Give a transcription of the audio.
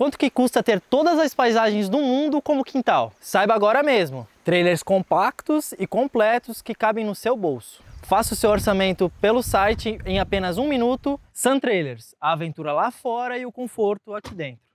Quanto que custa ter todas as paisagens do mundo como quintal? Saiba agora mesmo. Trailers compactos e completos que cabem no seu bolso. Faça o seu orçamento pelo site em apenas um minuto. Sun Trailers, a aventura lá fora e o conforto aqui dentro.